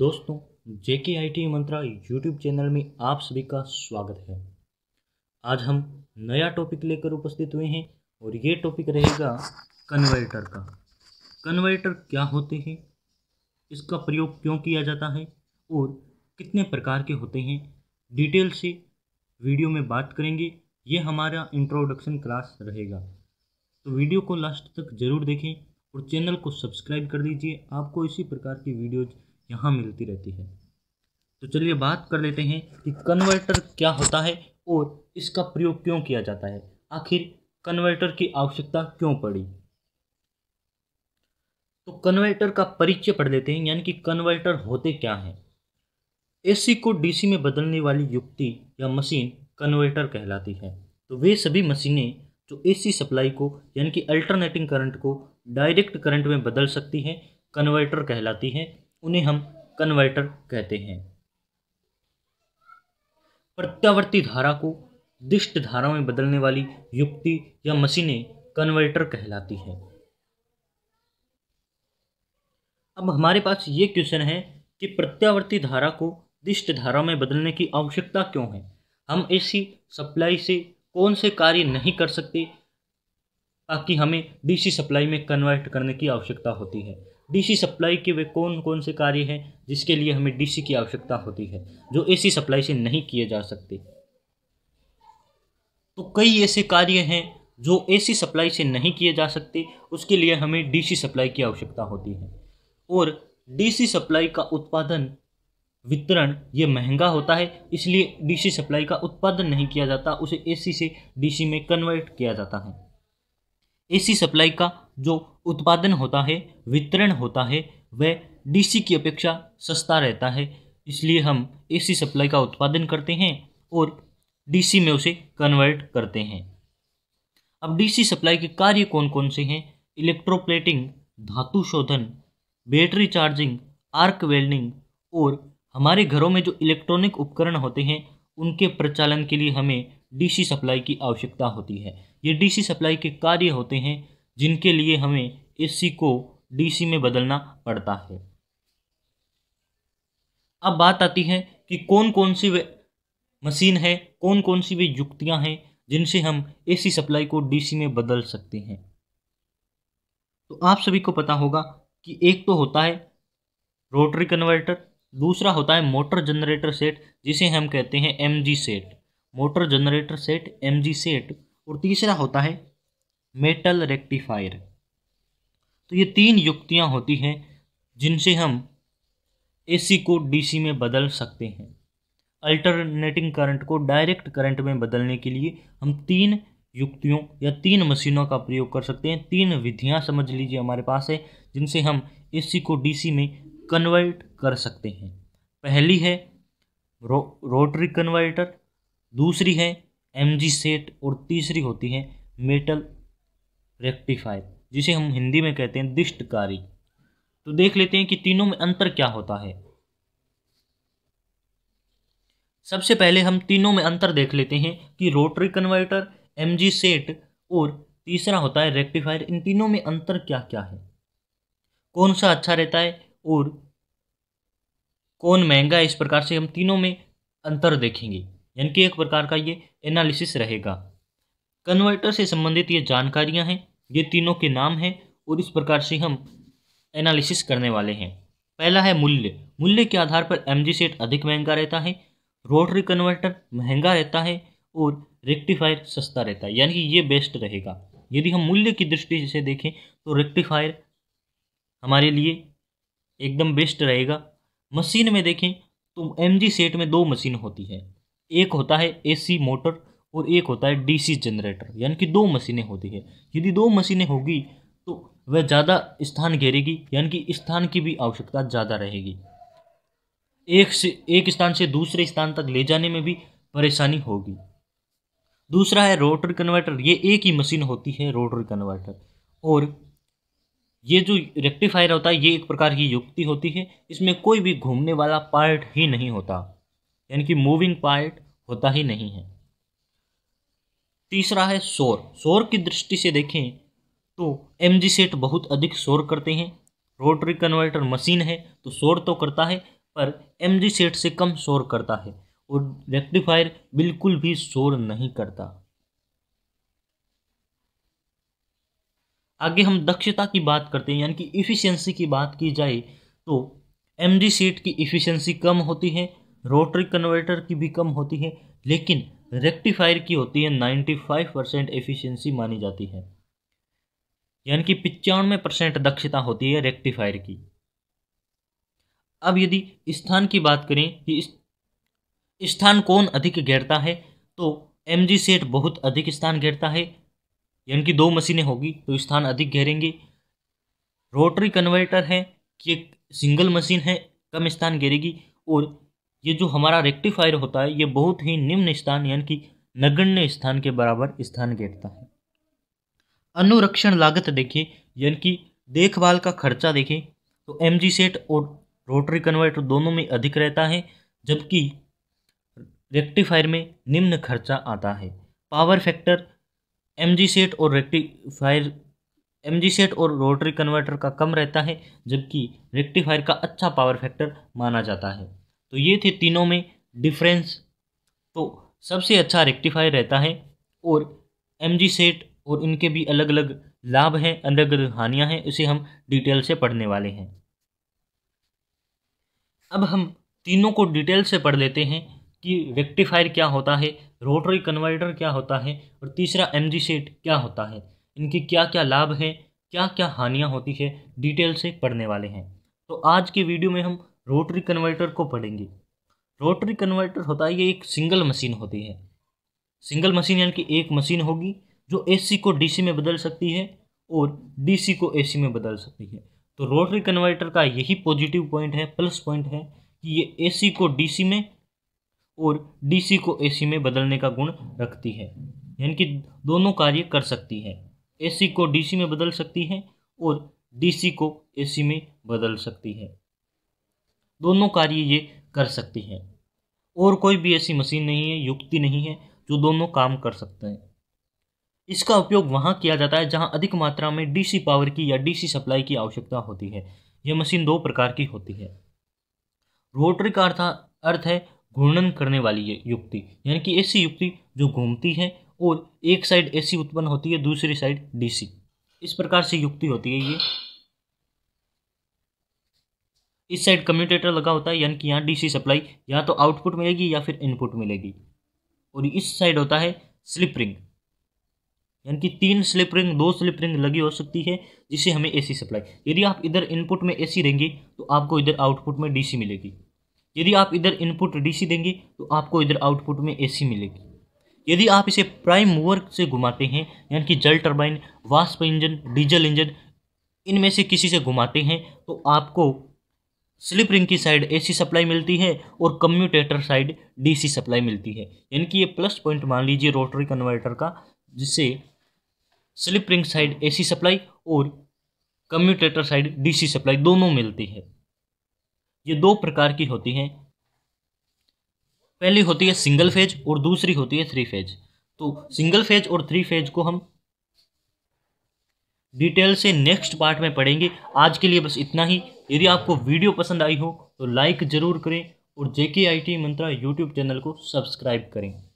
दोस्तों JK I T Mantra YouTube channel में आप सभी का स्वागत है आज हम नया टॉपिक लेकर उपस्थित हुए हैं और ये टॉपिक रहेगा कन्वर्टर का कन्वर्टर क्या होते हैं इसका प्रयोग क्यों किया जाता है और कितने प्रकार के होते हैं डिटेल से वीडियो में बात करेंगे ये हमारा इंट्रोडक्शन क्लास रहेगा तो वीडियो को लास्ट तक ज़रूर देखें और चैनल को सब्सक्राइब कर दीजिए आपको इसी प्रकार की वीडियोज़ यहाँ मिलती रहती है तो चलिए बात कर लेते हैं कि कन्वर्टर क्या होता है और इसका प्रयोग क्यों किया जाता है आखिर कन्वर्टर की आवश्यकता क्यों पड़ी तो कन्वर्टर का परिचय पढ़ लेते हैं यानी कि कन्वर्टर होते क्या हैं एसी को डीसी में बदलने वाली युक्ति या मशीन कन्वर्टर कहलाती है तो वे सभी मशीनें जो एसी सप्लाई को यानी कि अल्टरनेटिंग करंट को डायरेक्ट करंट में बदल सकती हैं कन्वर्टर कहलाती हैं उन्हें हम कन्वर्टर कहते हैं प्रत्यावर्ती धारा को दिष्ट धारा में बदलने वाली युक्ति या मशीनें कन्वर्टर कहलाती है अब हमारे पास ये क्वेश्चन है कि प्रत्यावर्ती धारा को दिष्ट धारा में बदलने की आवश्यकता क्यों है हम एसी सप्लाई से कौन से कार्य नहीं कर सकते ताकि हमें डीसी सप्लाई में कन्वर्ट करने की आवश्यकता होती है डीसी सप्लाई के वे कौन कौन से कार्य हैं जिसके लिए हमें डीसी की आवश्यकता होती है जो एसी सप्लाई से नहीं किए जा सकते तो कई ऐसे कार्य हैं जो एसी सप्लाई से नहीं किए जा सकते उसके लिए हमें डीसी सप्लाई की आवश्यकता होती है और डीसी सप्लाई का उत्पादन वितरण ये महंगा होता है इसलिए डीसी सप्लाई का उत्पादन नहीं किया जाता उसे एसी से डीसी में कन्वर्ट किया जाता है एसी सप्लाई का जो उत्पादन होता है वितरण होता है वह डीसी की अपेक्षा सस्ता रहता है इसलिए हम एसी सप्लाई का उत्पादन करते हैं और डीसी में उसे कन्वर्ट करते हैं अब डीसी सप्लाई के कार्य कौन कौन से हैं इलेक्ट्रोप्लेटिंग धातु शोधन बैटरी चार्जिंग आर्क वेल्डिंग और हमारे घरों में जो इलेक्ट्रॉनिक उपकरण होते हैं उनके प्रचालन के लिए हमें डीसी सप्लाई की आवश्यकता होती है ये डीसी सप्लाई के कार्य होते हैं जिनके लिए हमें एस को डी में बदलना पड़ता है अब बात आती है कि कौन कौन सी मशीन है कौन कौन सी वे युक्तियां हैं जिनसे हम एसी सप्लाई को डीसी में बदल सकते हैं तो आप सभी को पता होगा कि एक तो होता है रोटरी कन्वर्टर दूसरा होता है मोटर जनरेटर सेट जिसे हम कहते हैं MG set motor generator set MG set और तीसरा होता है मेटल रेक्टिफायर तो ये तीन युक्तियाँ होती हैं जिनसे हम एसी को डीसी में बदल सकते हैं अल्टरनेटिंग करंट को डायरेक्ट करंट में बदलने के लिए हम तीन युक्तियों या तीन मशीनों का प्रयोग कर सकते हैं तीन विधियां समझ लीजिए हमारे पास है जिनसे हम एसी को डीसी में कन्वर्ट कर सकते हैं पहली है रो, रोटरी कन्वर्टर दूसरी है एमजी सेट और तीसरी होती है मेटल रेक्टिफाई जिसे हम हिंदी में कहते हैं दिष्टकारी तो देख लेते हैं कि तीनों में अंतर क्या होता है सबसे पहले हम तीनों में अंतर देख लेते हैं कि rotary converter M G set और तीसरा होता है रेक्टिफायर इन तीनों में अंतर क्या क्या है कौन सा अच्छा रहता है और कौन महंगा है इस प्रकार से हम तीनों में अंतर देखेंगे यानी कि एक प्रकार का ये एनालिसिस रहेगा कन्वर्टर से संबंधित ये जानकारियां हैं ये तीनों के नाम हैं और इस प्रकार से हम एनालिसिस करने वाले हैं पहला है मूल्य मूल्य के आधार पर एम सेट अधिक महंगा रहता है रोटरी कन्वर्टर महंगा रहता है और रेक्टिफायर सस्ता रहता है यानी कि ये बेस्ट रहेगा यदि हम मूल्य की दृष्टि से देखें तो रेक्टिफायर हमारे लिए एकदम बेस्ट रहेगा मशीन में देखें तो एम सेट में दो मशीन होती है एक होता है एसी मोटर और एक होता है डीसी जनरेटर यानी कि दो मशीनें होती है यदि दो मशीनें होगी तो वह ज़्यादा स्थान घेरेगी यानी कि स्थान की भी आवश्यकता ज़्यादा रहेगी एक से एक स्थान से दूसरे स्थान तक ले जाने में भी परेशानी होगी दूसरा है रोटर कन्वर्टर ये एक ही मशीन होती है रोटर कन्वर्टर और ये जो रेक्टिफायर होता है ये एक प्रकार की युक्ति होती है इसमें कोई भी घूमने वाला पार्ट ही नहीं होता यानी कि मूविंग पार्ट होता ही नहीं है तीसरा है शोर शोर की दृष्टि से देखें तो एम जी सेट बहुत अधिक शोर करते हैं रोटरी कन्वर्टर मशीन है तो शोर तो करता है पर एम जी सेट से कम शोर करता है और रेक्टिफायर बिल्कुल भी शोर नहीं करता आगे हम दक्षता की बात करते हैं यानी कि इफ़िशियंसी की बात की जाए तो एम जी सेट की इफ़िशियंसी कम होती है रोटरी कन्वर्टर की भी कम होती है लेकिन रेक्टिफायर की होती है 95 परसेंट एफिशियंसी मानी जाती है यानी कि पिचानवे परसेंट दक्षता होती है रेक्टिफायर की अब यदि स्थान की बात करें कि स्थान कौन अधिक घेरता है तो एम जी सेट बहुत अधिक स्थान घेरता है यानी कि दो मशीनें होगी तो स्थान अधिक घेरेंगे रोटरी कन्वर्टर है कि एक सिंगल मशीन है कम स्थान घेरेगी और ये जो हमारा रेक्टिफायर होता है ये बहुत ही निम्न स्थान यानी कि नगण्य स्थान के बराबर स्थान घेरता है अनुरक्षण लागत देखिए यानी कि देखभाल का खर्चा देखें तो एम जी सेट और रोटरी कन्वर्टर दोनों में अधिक रहता है जबकि रेक्टिफायर में निम्न खर्चा आता है power factor M G set और रेक्टिफायर एम जी सेट और रोटरी कन्वर्टर का कम रहता है जबकि रेक्टिफायर का अच्छा पावर फैक्टर माना जाता है तो ये थे तीनों में डिफरेंस तो सबसे अच्छा रेक्टिफायर रहता है और एम जी सेट और इनके भी अलग अलग लाभ हैं अलग अलग हानियाँ हैं इसे हम डिटेल से पढ़ने वाले हैं अब हम तीनों को डिटेल से पढ़ लेते हैं कि रेक्टिफायर क्या होता है रोटरी कन्वर्टर क्या होता है और तीसरा एम जी सेट क्या होता है इनके क्या क्या लाभ हैं क्या क्या हानियाँ होती है डिटेल से पढ़ने वाले हैं तो आज की वीडियो में हम रोटरी कन्वर्टर को पढ़ेंगे रोटरी कन्वर्टर होता है ये एक सिंगल मशीन होती है सिंगल मशीन यानी कि एक मशीन होगी जो एसी को डीसी में बदल सकती है और डीसी को एसी में बदल सकती है तो रोटरी कन्वर्टर का यही पॉजिटिव पॉइंट है प्लस पॉइंट है कि ये एसी को डीसी में और डीसी को एसी में बदलने का गुण रखती है यानी कि दोनों कार्य कर सकती है एसी को डीसी में बदल सकती है और डीसी को एसी में बदल सकती है दोनों कार्य ये कर सकती है और कोई भी ऐसी मशीन नहीं है युक्ति नहीं है जो दोनों काम कर सकते हैं इसका उपयोग वहाँ किया जाता है जहाँ अधिक मात्रा में डीसी पावर की या डीसी सप्लाई की आवश्यकता होती है यह मशीन दो प्रकार की होती है रोटरी का अर्थ अर्थ है घूर्णन करने वाली ये युक्ति यानी कि ऐसी युक्ति जो घूमती है और एक साइड ए उत्पन्न होती है दूसरी साइड डीसी इस प्रकार से युक्ति होती है ये इस साइड कम्यूटेटर लगा होता है यानी कि यहाँ डीसी सप्लाई या तो आउटपुट मिलेगी या फिर इनपुट मिलेगी और इस साइड होता है स्लिप रिंग यानी कि तीन स्लिप रिंग दो स्लिप रिंग लगी हो सकती है जिससे हमें एसी सप्लाई यदि आप इधर इनपुट में एसी देंगे तो आपको इधर आउटपुट में डीसी मिलेगी यदि आप इधर इनपुट डीसी देंगे तो आपको इधर आउटपुट में एसी मिलेगी यदि आप इसे प्राइम मूवर से घुमाते हैं यानी कि जल टर्बाइन वाष्प इंजन डीजल इंजन इनमें से किसी से घुमाते हैं तो आपको स्लिप रिंग की साइड एसी सप्लाई मिलती है और कम्यूटेटर साइड डीसी सप्लाई मिलती है यानी कि ये प्लस पॉइंट मान लीजिए रोटरी कन्वर्टर का जिससे slip ring side AC supply और कम्यूटेटर साइड डीसी सप्लाई दोनों मिलती है ये दो प्रकार की होती हैं पहली होती है सिंगल फेज और दूसरी होती है थ्री फेज तो सिंगल फेज और थ्री फेज को हम डिटेल से नेक्स्ट पार्ट में पढ़ेंगे आज के लिए बस इतना ही यदि आपको वीडियो पसंद आई हो तो लाइक ज़रूर करें और JK I T Mantra YouTube channel को सब्सक्राइब करें